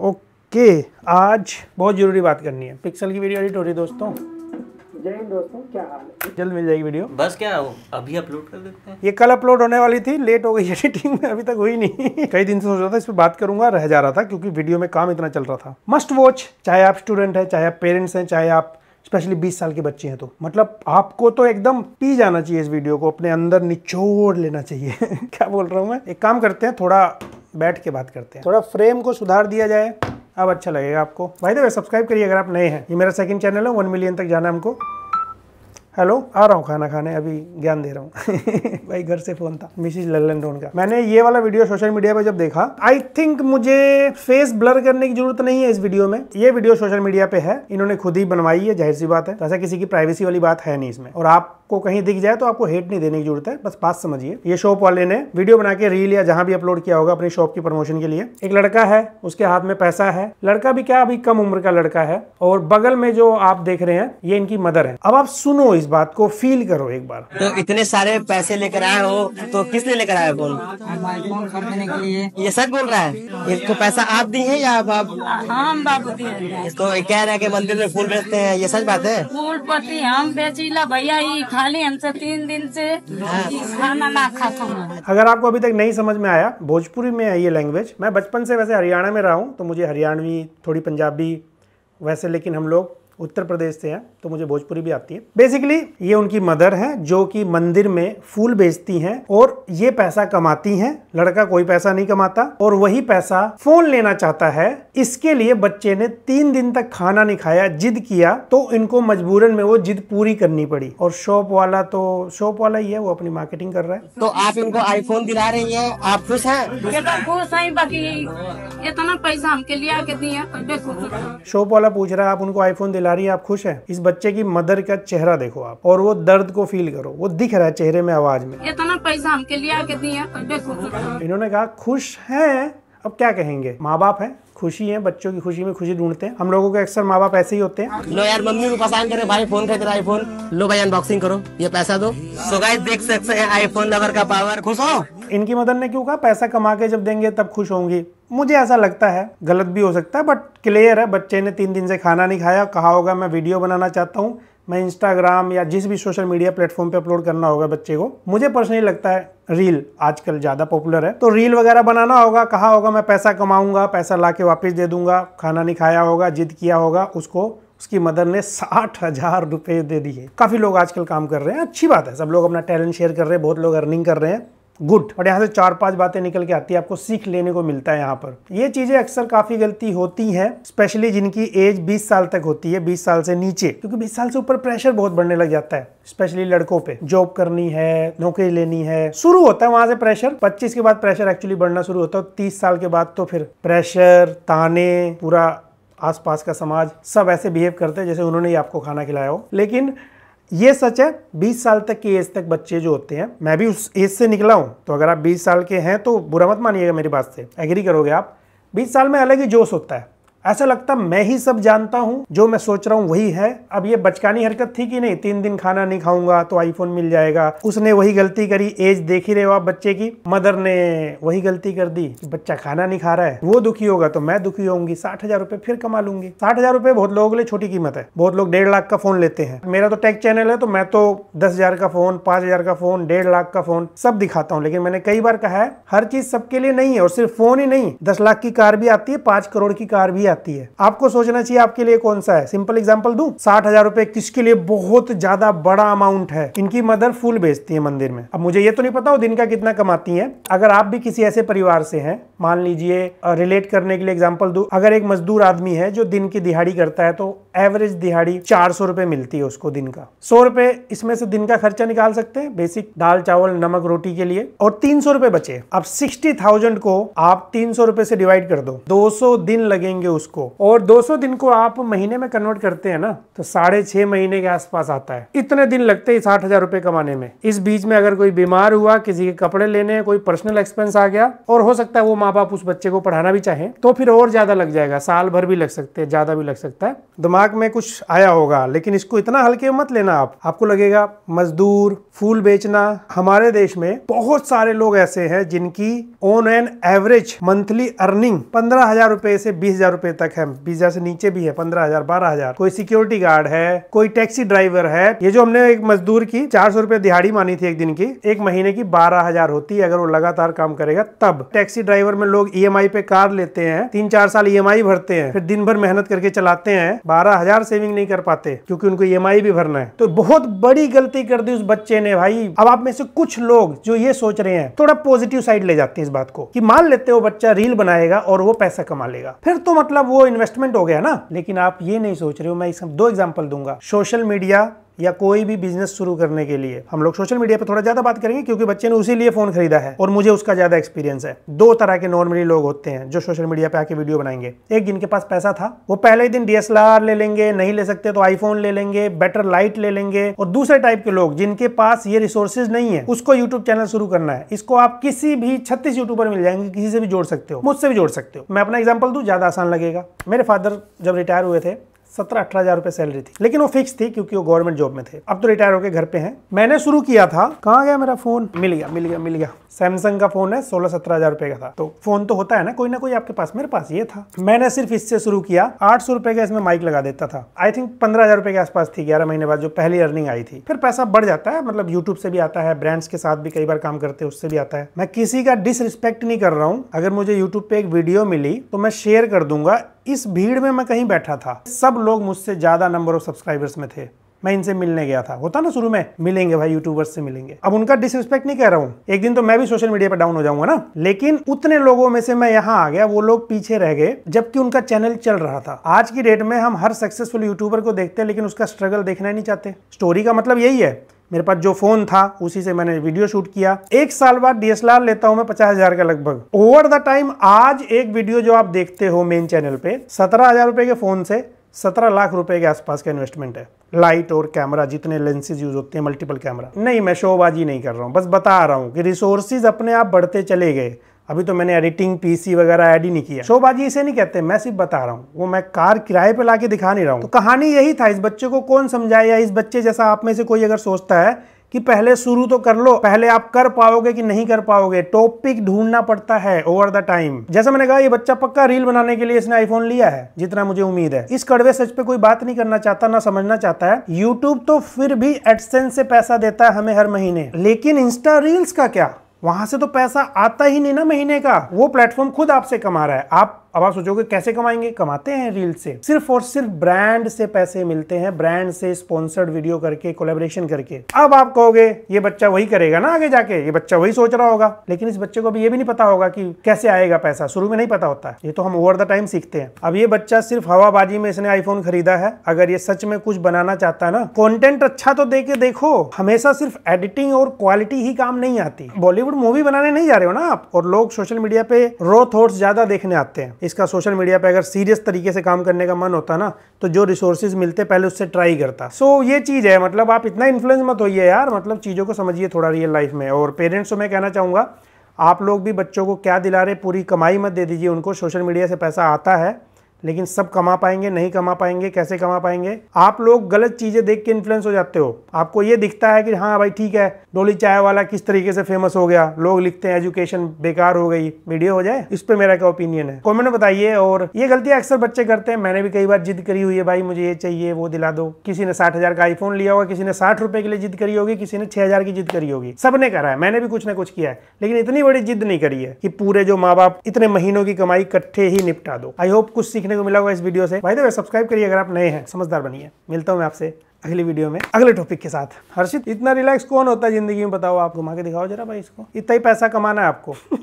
Okay आज बहुत ज़रूरी बात करनी है पिक्सल की वीडियो एडिट हो रही दोस्तों जय हिंद दोस्तों क्या हाल है जल्द मिल जाएगी वीडियो बस क्या हो अभी अपलोड कर देते हैं ये कल अपलोड होने वाली थी लेट हो गई एडिटिंग में अभी तक हुई नहीं कई दिन से सोच रहा था इस पर बात करूंगा रह जा रहा था क्योंकि वीडियो में काम इतना चल रहा था मस्ट वॉच चाहे आप स्टूडेंट है चाहे आप पेरेंट्स हैं चाहे आप स्पेशली बीस साल के बच्चे हैं तो मतलब आपको तो एकदम पी जाना चाहिए इस वीडियो को अपने अंदर निचोड़ लेना चाहिए क्या बोल रहा हूँ मैं एक काम करते हैं थोड़ा बैठ के बात करते हैं थोड़ा फ्रेम को सुधार दिया जाए अब अच्छा लगेगा आपको भाई दे सब्सक्राइब करिए अगर आप नए हैं ये मेरा सेकंड चैनल है वन मिलियन तक जाना हमको हेलो आ रहा हूँ खाना खाने अभी ज्ञान दे रहा हूँ भाई घर से फ़ोन था मिसिज लल्लन डोन का मैंने ये वाला वीडियो सोशल मीडिया पे जब देखा आई थिंक मुझे फेस ब्लर करने की जरूरत नहीं है इस वीडियो में ये वीडियो सोशल मीडिया पे है इन्होंने खुद ही बनवाई है जाहिर सी बात है ऐसा किसी की प्राइवेसी वाली बात है नहीं इसमें और आप को कहीं दिख जाए तो आपको हेट नहीं देने की जरूरत है बस बात समझिए ये शॉप वाले ने वीडियो बना के रील या जहां भी अपलोड किया होगा अपनी शॉप की प्रमोशन के लिए एक लड़का है उसके हाथ में पैसा है लड़का भी क्या अभी कम उम्र का लड़का है और बगल में जो आप देख रहे हैं ये इनकी मदर है अब आप सुनो इस बात को फील करो एक बार तो इतने सारे पैसे लेकर आए हो तो किस लिए लेकर आए फोन खरीदने के लिए ये सच बोल रहा है इसको पैसा आप दी है या बाप हम बाप दिए इसको कह रहे हैं कि मंदिर में फूल बेचते हैं ये सच बात है फूल पति हम बेचीला भैया ही खाली हमसे तीन दिन से हाँ। खाना ना खाता तो अगर आपको अभी तक नहीं समझ में आया भोजपुरी में आई ये लैंग्वेज मैं बचपन से वैसे हरियाणा में रहा हूँ तो मुझे हरियाणवी थोड़ी पंजाबी वैसे लेकिन हम लोग उत्तर प्रदेश से हैं तो मुझे भोजपुरी भी आती है बेसिकली ये उनकी मदर हैं जो कि मंदिर में फूल बेचती हैं और ये पैसा कमाती हैं लड़का कोई पैसा नहीं कमाता और वही पैसा फोन लेना चाहता है इसके लिए बच्चे ने तीन दिन तक खाना नहीं खाया जिद किया तो इनको मजबूरन में वो जिद पूरी करनी पड़ी और शॉप वाला तो शॉप वाला ही है वो अपनी मार्केटिंग कर रहा है तो आप इनको आईफोन दिला रही है आप खुश है तो बाकी इतना तो पैसा हमके लिए शॉप वाला पूछ रहा है आप उनको आईफोन दिला जा रही है आप खुश हैं इस बच्चे की मदर का चेहरा देखो आप और वो दर्द को फील करो वो दिख रहा है चेहरे में आवाज में इतना पैसा हमके लिए दिया इन्होंने कहा खुश हैं अब क्या कहेंगे माँ बाप है खुशी है बच्चों की खुशी में खुशी ढूंढते हैं हम लोगों के अक्सर माँ बाप ऐसे ही होते हैं लो यार मम्मी को पसंद करे भाई फोन खरीद रहा आईफोन लो भाई अनबॉक्सिंग करो ये पैसा दो सो गाइस देख सकते हैं आईफोन लवर का पावर खुश हो इनकी मदर ने क्यों कहा पैसा कमा के जब देंगे तब खुश होंगी मुझे ऐसा लगता है गलत भी हो सकता है बट क्लियर है बच्चे ने तीन दिन से खाना नहीं खाया कहा होगा मैं वीडियो बनाना चाहता हूँ मैं इंस्टाग्राम या जिस भी सोशल मीडिया प्लेटफॉर्म पे अपलोड करना होगा बच्चे को मुझे पर्सनली लगता है रील आजकल ज़्यादा पॉपुलर है तो रील वगैरह बनाना होगा कहा होगा मैं पैसा कमाऊंगा पैसा ला के वापस दे दूंगा खाना नहीं खाया होगा जिद किया होगा उसको उसकी मदर ने साठ हज़ार रुपये दे दिए काफ़ी लोग आजकल काम कर रहे हैं अच्छी बात है सब लोग अपना टैलेंट शेयर कर रहे हैं बहुत लोग अर्निंग कर रहे हैं गुड और यहाँ से चार पांच बातें निकल के आती है आपको सीख लेने को मिलता है यहाँ पर ये चीज़ें अक्सर काफ़ी गलती होती हैं स्पेशली जिनकी एज 20 साल तक होती है 20 साल से नीचे क्योंकि 20 साल से ऊपर प्रेशर बहुत बढ़ने लग जाता है स्पेशली लड़कों पे जॉब करनी है नौकरी लेनी है शुरू होता है वहां से प्रेशर पच्चीस के बाद प्रेशर एक्चुअली बढ़ना शुरू होता है तीस साल के बाद तो फिर प्रेशर ताने पूरा आसपास का समाज सब ऐसे बिहेव करते हैं जैसे उन्होंने ही आपको खाना खिलाया हो लेकिन ये सच है बीस साल तक की एज तक बच्चे जो होते हैं मैं भी उस एज से निकला हूँ तो अगर आप बीस साल के हैं तो बुरा मत मानिएगा मेरी बात से एग्री करोगे आप बीस साल में अलग ही जोश होता है ऐसा लगता मैं ही सब जानता हूँ जो मैं सोच रहा हूँ वही है अब ये बचकानी हरकत थी कि नहीं तीन दिन खाना नहीं खाऊंगा तो आईफोन मिल जाएगा उसने वही गलती करी एज देख ही रहे हो आप बच्चे की मदर ने वही गलती कर दी कि बच्चा खाना नहीं खा रहा है वो दुखी होगा तो मैं दुखी होंगी साठ हजार रुपए फिर कमा लूंगी साठ हजार रुपए बहुत लोगों के लिए छोटी कीमत है बहुत लोग डेढ़ लाख का फोन लेते हैं मेरा तो टेक चैनल है तो मैं तो दस हजार का फोन पांच हजार का फोन डेढ़ लाख का फोन सब दिखाता हूँ लेकिन मैंने कई बार कहा है हर चीज सबके लिए नहीं है और सिर्फ फोन ही नहीं दस लाख की कार भी आती है पांच करोड़ की कार भी आती है आपको सोचना चाहिए आपके लिए कौन सा है सिंपल एग्जाम्पल दू साठ हजार रूपए किसके लिए बहुत ज्यादा बड़ा अमाउंट है इनकी मदर फूल बेचती है मंदिर में अब मुझे ये तो नहीं पता वो दिन का कितना कमाती है अगर आप भी किसी ऐसे परिवार से हैं मान लीजिए रिलेट करने के लिए एग्जाम्पल दू अगर एक मजदूर आदमी है जो दिन की दिहाड़ी करता है तो एवरेज दिहाड़ी चार सौ रुपए मिलती है उसको दिन का सौ रुपए इसमें से दिन का खर्चा निकाल सकते हैं बेसिक दाल चावल नमक रोटी के लिए और तीन सौ रुपए बचे अब सिक्सटी थाउजेंड को आप तीन सौ रुपए से डिवाइड कर दो दो सौ दिन लगेंगे उस उसको और 200 दिन को आप महीने में कन्वर्ट करते हैं ना तो साढ़े छह महीने के आसपास आता है इतने दिन लगते हैं साठ हजार रुपए कमाने में इस बीच में अगर कोई बीमार हुआ किसी के कपड़े लेने कोई पर्सनल एक्सपेंस आ गया और हो सकता है वो माँ बाप उस बच्चे को पढ़ाना भी चाहे तो फिर और ज्यादा लग जाएगा साल भर भी लग सकते हैं ज्यादा भी लग सकता है दिमाग में कुछ आया होगा लेकिन इसको इतना हल्के मत लेना आप आपको लगेगा मजदूर फूल बेचना हमारे देश में बहुत सारे लोग ऐसे हैं जिनकी on an average monthly earning पंद्रह हजार रुपए से बीस हजार रुपए रुपए तक है पिज्जा से नीचे भी है पंद्रह हजार बारह हजार कोई सिक्योरिटी गार्ड है कोई टैक्सी ड्राइवर है ये जो हमने एक मजदूर की चार सौ रुपए दिहाड़ी मानी थी एक दिन की एक महीने की बारह हजार होती है अगर वो लगातार काम करेगा तब टैक्सी ड्राइवर में लोग ई e पे कार लेते हैं तीन चार साल ई e भरते हैं फिर दिन भर मेहनत करके चलाते हैं बारह हजार सेविंग नहीं कर पाते क्योंकि उनको ई e भी भरना है तो बहुत बड़ी गलती कर दी उस बच्चे ने भाई अब आप में से कुछ लोग जो ये सोच रहे हैं थोड़ा पॉजिटिव साइड ले जाते हैं इस बात को कि मान लेते हो बच्चा रील बनाएगा और वो पैसा कमा लेगा फिर तो मतलब वो इन्वेस्टमेंट हो गया ना लेकिन आप ये नहीं सोच रहे हो मैं इस दो एग्जाम्पल दूंगा सोशल मीडिया या कोई भी बिजनेस शुरू करने के लिए हम लोग सोशल मीडिया पर थोड़ा ज्यादा बात करेंगे क्योंकि बच्चे ने उसी लिए फोन खरीदा है और मुझे उसका ज्यादा एक्सपीरियंस है दो तरह के नॉर्मली लोग होते हैं जो सोशल मीडिया पे आके वीडियो बनाएंगे एक जिनके पास पैसा था वो पहले ही दिन डीएसएलआर ले लेंगे नहीं ले सकते तो आईफोन ले लेंगे बेटर लाइट ले लेंगे और दूसरे टाइप के लोग जिनके पास ये रिसोर्सेज नहीं है उसको यूट्यूब चैनल शुरू करना है इसको आप किसी भी छत्तीस यूट्यूबर मिल जाएंगे किसी से भी जोड़ सकते हो मुझसे भी जोड़ सकते हो मैं अपना एग्जाम्पल दू ज्यादा आसान लगेगा मेरे फादर जब रिटायर हुए थे सत्रह अठारह हज़ार रुपए सैलरी थी लेकिन वो फिक्स थी क्योंकि वो गवर्नमेंट जॉब में थे अब तो रिटायर होकर घर पे हैं मैंने शुरू किया था कहाँ गया मेरा फोन मिल गया मिल गया मिल गया सैमसंग का फोन है सोलह सत्रह हज़ार रुपये का था तो फोन तो होता है ना कोई ना कोई आपके पास मेरे पास ये था मैंने सिर्फ इससे शुरू किया आठ सौ रुपए का इसमें माइक लगा देता था आई थिंक पंद्रह हज़ार रुपए के आसपास थी ग्यारह महीने बाद जो पहली अर्निंग आई थी फिर पैसा बढ़ जाता है मतलब यूट्यूब से भी आता है ब्रांड्स के साथ भी कई बार काम करते हैं उससे भी आता है मैं किसी का डिसरिस्पेक्ट नहीं कर रहा हूँ अगर मुझे यूट्यूब पे एक वीडियो मिली तो मैं शेयर कर दूंगा इस भीड़ में मैं कहीं बैठा था सब लोग मुझसे ज़्यादा नंबर ऑफ सब्सक्राइबर्स में थे मैं इनसे मिलने गया था होता ना शुरू में मिलेंगे भाई यूट्यूबर्स से मिलेंगे अब उनका डिसरिस्पेक्ट नहीं कह रहा हूँ एक दिन तो मैं भी सोशल मीडिया पर डाउन हो जाऊंगा ना लेकिन उतने लोगों में से मैं यहाँ आ गया वो लोग पीछे रह गए जबकि उनका चैनल चल रहा था आज की डेट में हम हर सक्सेसफुल यूट्यूबर को देखते हैं लेकिन उसका स्ट्रगल देखना नहीं चाहते स्टोरी का मतलब यही है मेरे पास जो फ़ोन था उसी से मैंने वीडियो शूट किया एक साल बाद डीएसएलआर लेता हूं मैं पचास हजार का लगभग ओवर द टाइम आज एक वीडियो जो आप देखते हो मेन चैनल पे सत्रह हजार रुपए के फ़ोन से सत्रह लाख रुपए के आसपास का इन्वेस्टमेंट है लाइट और कैमरा जितने लेंसेज यूज होते हैं मल्टीपल कैमरा नहीं मैं शोबाजी नहीं कर रहा हूँ बस बता रहा हूँ कि रिसोर्सेज अपने आप बढ़ते चले गए अभी तो मैंने एडिटिंग पीसी वगैरह ऐड ही नहीं किया शोबाजी इसे नहीं कहते मैं सिर्फ बता रहा हूँ वो मैं कार किराए पे लाके दिखा नहीं रहा हूँ तो कहानी यही था इस बच्चे को कौन समझाए या इस बच्चे जैसा आप में से कोई अगर सोचता है कि पहले शुरू तो कर लो पहले आप कर पाओगे कि नहीं कर पाओगे टॉपिक ढूंढना पड़ता है ओवर द टाइम जैसा मैंने कहा ये बच्चा पक्का रील बनाने के लिए इसने आईफोन लिया है जितना मुझे उम्मीद है इस कड़वे सच पे कोई बात नहीं करना चाहता ना समझना चाहता है यूट्यूब तो फिर भी एडसेंस से पैसा देता है हमें हर महीने लेकिन इंस्टा रील्स का क्या वहां से तो पैसा आता ही नहीं ना महीने का वो प्लेटफॉर्म खुद आपसे कमा रहा है आप अब आप सोचोगे कैसे कमाएंगे कमाते हैं रील से सिर्फ और सिर्फ ब्रांड से पैसे मिलते हैं ब्रांड से स्पॉन्सर्ड वीडियो करके कोलेबोरेशन करके अब आप कहोगे ये बच्चा वही करेगा ना आगे जाके ये बच्चा वही सोच रहा होगा लेकिन इस बच्चे को भी ये भी नहीं पता होगा कि कैसे आएगा पैसा शुरू में नहीं पता होता है ये तो हम ओवर द टाइम सीखते हैं अब ये बच्चा सिर्फ हवाबाजी में इसने आईफोन खरीदा है अगर ये सच में कुछ बनाना चाहता है ना कॉन्टेंट अच्छा तो दे के देखो हमेशा सिर्फ एडिटिंग और क्वालिटी ही काम नहीं आती बॉलीवुड मूवी बनाने नहीं जा रहे हो ना आप और लोग सोशल मीडिया पे रो थॉट्स ज्यादा देखने आते हैं इसका सोशल मीडिया पे अगर सीरियस तरीके से काम करने का मन होता ना तो जो रिसोर्सेज मिलते पहले उससे ट्राई करता सो so, ये चीज़ है मतलब आप इतना इन्फ्लुएंस मत होइए यार मतलब चीज़ों को समझिए थोड़ा रियल लाइफ में और पेरेंट्स को मैं कहना चाहूँगा आप लोग भी बच्चों को क्या दिला रहे पूरी कमाई मत दे दीजिए उनको सोशल मीडिया से पैसा आता है लेकिन सब कमा पाएंगे नहीं कमा पाएंगे कैसे कमा पाएंगे आप लोग गलत चीज़ें देख के इन्फ्लुएंस हो जाते हो आपको ये दिखता है कि हाँ भाई ठीक है डोली चाय वाला किस तरीके से फेमस हो गया लोग लिखते हैं एजुकेशन बेकार हो गई वीडियो हो जाए इस पर मेरा क्या ओपिनियन है कॉमेंट बताइए और ये गलतियां अक्सर बच्चे करते हैं मैंने भी कई बार जिद करी हुई है भाई मुझे ये चाहिए वो दिला दो किसी ने साठ का आईफोन लिया होगा किसी ने साठ रुपए के लिए जिद करी होगी किसी ने छह की जिद करी होगी सबने करा है मैंने भी कुछ ना कुछ किया है लेकिन इतनी बड़ी जिद नहीं करी है कि पूरे जो माँ बाप इतने महीनों की कमाई इकट्ठे ही निपटा दो आई होप कुछ सीखने सीखने को मिला होगा इस वीडियो से भाई दो सब्सक्राइब करिए अगर आप नए हैं समझदार बनिए मिलता हूँ मैं आपसे अगली वीडियो में अगले टॉपिक के साथ हर्षित इतना रिलैक्स कौन होता है जिंदगी में बताओ आप घुमा के दिखाओ जरा भाई इसको इतना ही पैसा कमाना है आपको